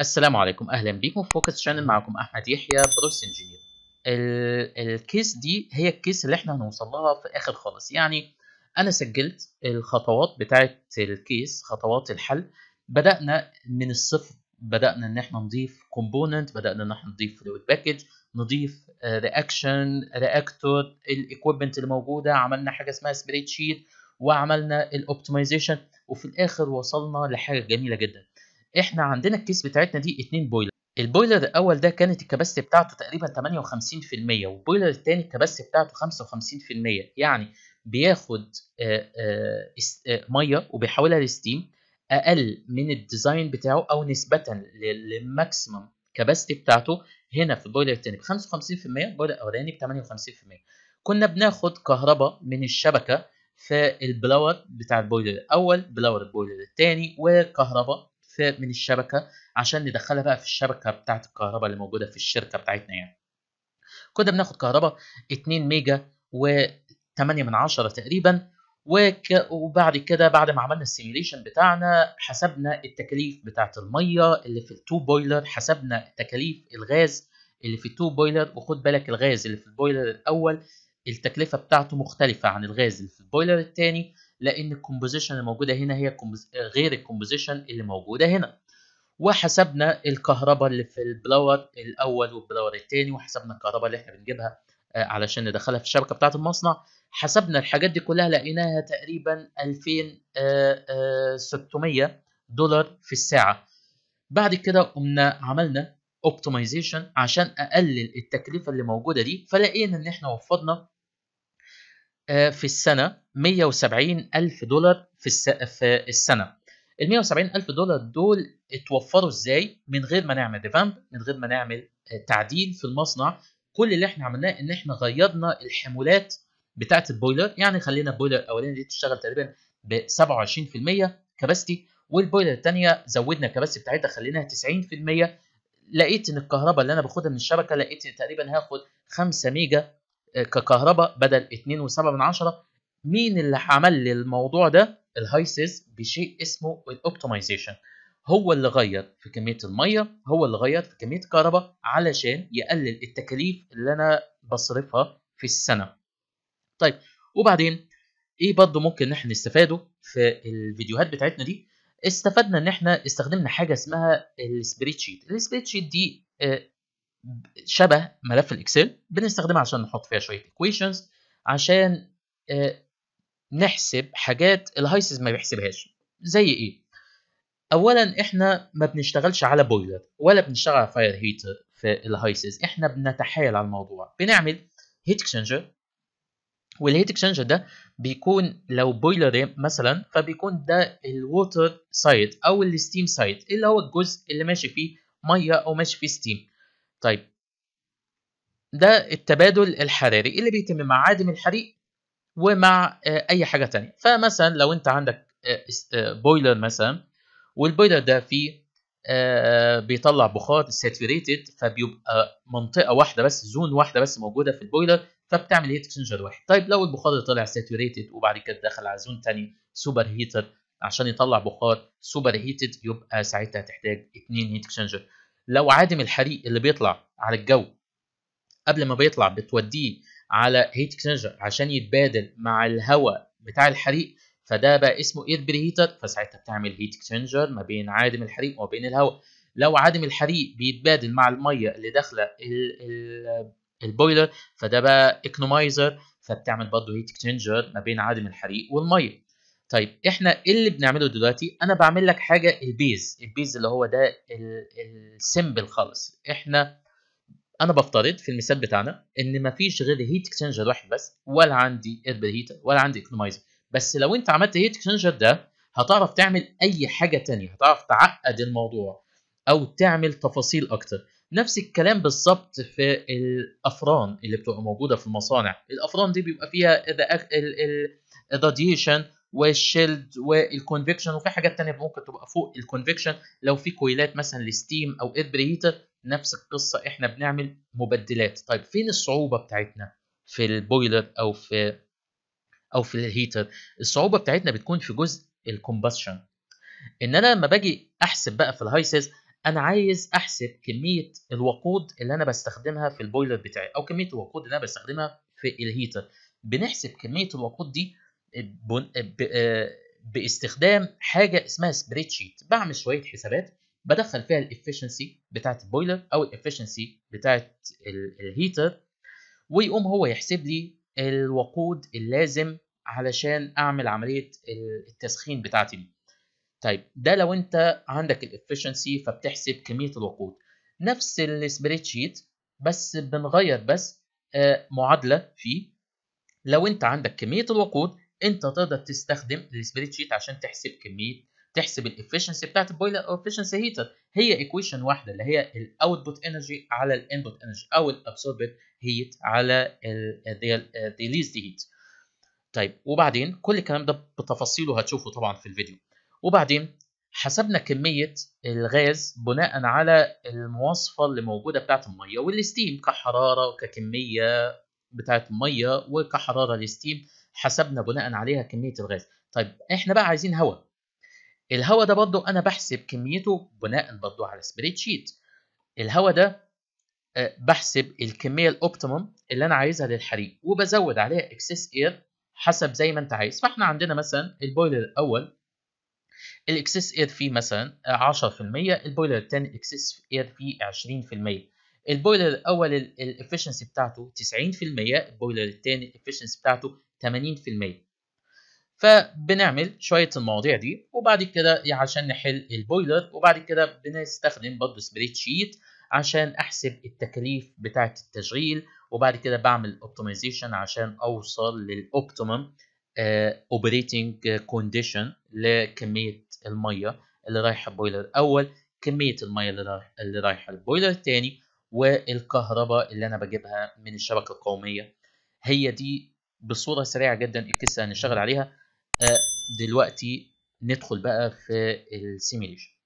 السلام عليكم اهلا بيكم في فوكس شانل معكم احمد يحيى بروس انجينير الكيس دي هي الكيس اللي احنا هنوصل لها في اخر خالص يعني انا سجلت الخطوات بتاعه الكيس خطوات الحل بدانا من الصفر بدانا ان احنا نضيف كومبوننت بدانا ان احنا نضيف فلويد باكج نضيف رياكشن رياكتور الايكويبمنت اللي موجوده عملنا حاجه اسمها سبريد شيت وعملنا الاوبتمايزيشن وفي الاخر وصلنا لحاجه جميله جدا احنا عندنا الكيس بتاعتنا دي اتنين بويلر البويلر الاول ده كانت الكباستي بتاعته تقريبا 58% والبويلر التاني الكباستي بتاعته 55% يعني بياخد آه، آه، آه، ميه وبيحولها لستيم اقل من الديزاين بتاعه او نسبه للماكسيمم كباستي بتاعته هنا في البويلر التاني ب 55% البويلر الاولاني ب 58% كنا بناخد كهرباء من الشبكه في البلاور بتاع البويلر الاول بلاور البويلر التاني وكهرباء كتاب من الشبكه عشان ندخلها بقى في الشبكه بتاعه الكهرباء اللي موجوده في الشركه بتاعتنا يعني كنا بناخد كهرباء 2 ميجا و 8 من عشرة تقريبا وك... وبعد كده بعد ما عملنا السيميليشن بتاعنا حسبنا التكاليف بتاعه الميه اللي في التو بويلر حسبنا تكاليف الغاز اللي في التو بويلر وخد بالك الغاز اللي في البويلر الاول التكلفه بتاعته مختلفه عن الغاز اللي في البويلر الثاني لان الكومبوزيشن الموجوده هنا هي غير الكومبوزيشن اللي موجوده هنا وحسبنا الكهرباء اللي في البلاور الاول والبلاور الثاني وحسبنا الكهرباء اللي احنا بنجيبها آه، علشان ندخلها في الشبكه بتاعه المصنع حسبنا الحاجات دي كلها لقيناها تقريبا 2600 آه، آه، دولار في الساعه بعد كده قمنا عملنا اوبتمايزيشن عشان اقلل التكلفه اللي موجوده دي فلقينا ان احنا وفرنا آه، في السنه 170 الف دولار في في السنه ال 170 الف دولار دول اتوفروا ازاي من غير ما نعمل ريفامب من غير ما نعمل آه، تعديل في المصنع كل اللي احنا عملناه ان احنا غيرنا الحمولات بتاعه البويلر يعني خلينا البويلر الاولاني دي تشتغل تقريبا ب 27% كباستي والبويلر الثانيه زودنا الكباستي بتاعتها خليناها 90% لقيت ان الكهرباء اللي انا باخدها من الشبكه لقيت تقريبا هاخد 5 ميجا آه، ككهرباء بدل 2.7 مين اللي عمل لي الموضوع ده الهايسيس بشيء اسمه الاوبتمايزيشن هو اللي غير في كميه الميه هو اللي غير في كميه الكهرباء علشان يقلل التكاليف اللي انا بصرفها في السنه طيب وبعدين ايه برضه ممكن ان احنا نستفاده في الفيديوهات بتاعتنا دي استفدنا ان احنا استخدمنا حاجه اسمها السبريد شيت السبريد شيت دي آه، شبه ملف الاكسل بنستخدمها عشان نحط فيها شويه equations عشان آه، نحسب حاجات الهايسز ما بيحسبهاش زي ايه اولا احنا ما بنشتغلش على بويلر ولا بنشتغل على فاير هيتر في الهايسز احنا بنتحايل على الموضوع بنعمل هيت اكسشنجر والهيت اكسشنجر ده بيكون لو بويلر مثلا فبيكون ده الووتر سايد او الستيم سايد اللي هو الجزء اللي ماشي فيه ميه او ماشي فيه ستيم طيب ده التبادل الحراري اللي بيتم مع عادم الحريق ومع آه، اي حاجه ثانيه فمثلا لو انت عندك بويلر آه، آه، مثلا والبويلر ده فيه بيطلع بخار ساتوريتد فبيبقى منطقه واحده بس زون واحده بس موجوده في البويلر فبتعمل هيت اكسنجر واحد طيب لو البخار طلع ساتوريتد وبعد كده دخل على زون ثاني سوبر هيتر عشان يطلع بخار سوبر هيتد يبقى ساعتها تحتاج اثنين هيت اكسنجر لو عادم الحريق اللي بيطلع على الجو قبل ما بيطلع بتوديه على هيت اكسنجر عشان يتبادل مع الهواء بتاع الحريق فده بقى اسمه اير بريهيتر فساعتها بتعمل هيت اكسنجر ما بين عادم الحريق وما بين الهواء لو عادم الحريق بيتبادل مع الميه اللي داخله البويلر فده بقى اكنومايزر فبتعمل برضه هيت اكسنجر ما بين عادم الحريق والميه طيب احنا ايه اللي بنعمله دلوقتي انا بعمل لك حاجه البيز البيز اللي هو ده السمبل خالص احنا انا بفترض في المثال بتاعنا ان مفيش غير هيت اكسنجر واحد بس ولا عندي ايربل هيتر ولا عندي اكونومايزر بس لو انت عملت هيت اكسنجر ده هتعرف تعمل اي حاجه تانية هتعرف تعقد الموضوع او تعمل تفاصيل اكتر نفس الكلام بالظبط في الافران اللي بتبقى موجوده في المصانع الافران دي بيبقى فيها الراديشن والشيلد والكونفكشن وفي حاجات تانية ممكن تبقى فوق الكونفكشن لو في كويلات مثلا لستيم او ايربري هيتر نفس القصه احنا بنعمل مبدلات طيب فين الصعوبه بتاعتنا في البويلر او في او في الهيتر الصعوبه بتاعتنا بتكون في جزء الكومباشن ان انا لما باجي احسب بقى في الهاي سيز انا عايز احسب كميه الوقود اللي انا بستخدمها في البويلر بتاعي او كميه الوقود اللي انا بستخدمها في الهيتر بنحسب كميه الوقود دي آه، باستخدام حاجه اسمها سبريد شيت بعمل شويه حسابات بدخل فيها الافشنسي بتاعه البويلر او الافشنسي بتاعه الهيتر ويقوم هو يحسب لي الوقود اللازم علشان اعمل عمليه التسخين بتاعتي دي طيب ده لو انت عندك الافشنسي فبتحسب كميه الوقود نفس السبريد شيت بس بنغير بس آه، معادله فيه لو انت عندك كميه الوقود انت تقدر تستخدم السبريد شيت عشان تحسب كميه تحسب الافشنسي بتاعت البويلر او افشنسي هيتر هي ايكويشن واحده اللي هي الاوتبوت انرجي على الانبوت انرجي او الابسوربت هيت على الريليزد هيت طيب وبعدين كل الكلام ده بتفاصيله هتشوفه طبعا في الفيديو وبعدين حسبنا كمية الغاز بناء على المواصفة اللي موجودة بتاعت المية والستيم كحرارة وككمية بتاعت المية وكحرارة الستيم حسبنا بناء عليها كميه الغاز طيب احنا بقى عايزين هواء الهواء ده برضو انا بحسب كميته بناء برضو على سبريد شيت الهواء ده آه، بحسب الكميه الاوبتيمم اللي انا عايزها للحريق وبزود عليها اكسس اير حسب زي ما انت عايز فاحنا عندنا مثلا البويلر الاول الاكسس اير فيه مثلا 10% البويلر الثاني اكسس اير فيه 20% البويلر الاول الافشنسي بتاعته 90% البويلر الثاني الافشنسي بتاعته 80% فبنعمل شويه المواضيع دي وبعد كده عشان نحل البويلر وبعد كده بنستخدم برضه سبريد شيت عشان احسب التكاليف بتاعه التشغيل وبعد كده بعمل اوبتمايزيشن عشان اوصل للاوبتيمم اوبريتنج كونديشن لكميه الميه اللي رايحه البويلر الاول كميه الميه اللي, اللي رايحه البويلر الثاني والكهرباء اللي انا بجيبها من الشبكه القوميه هي دي بصوره سريعه جدا الكيس هنشتغل عليها آه، دلوقتي ندخل بقى في السيميليشن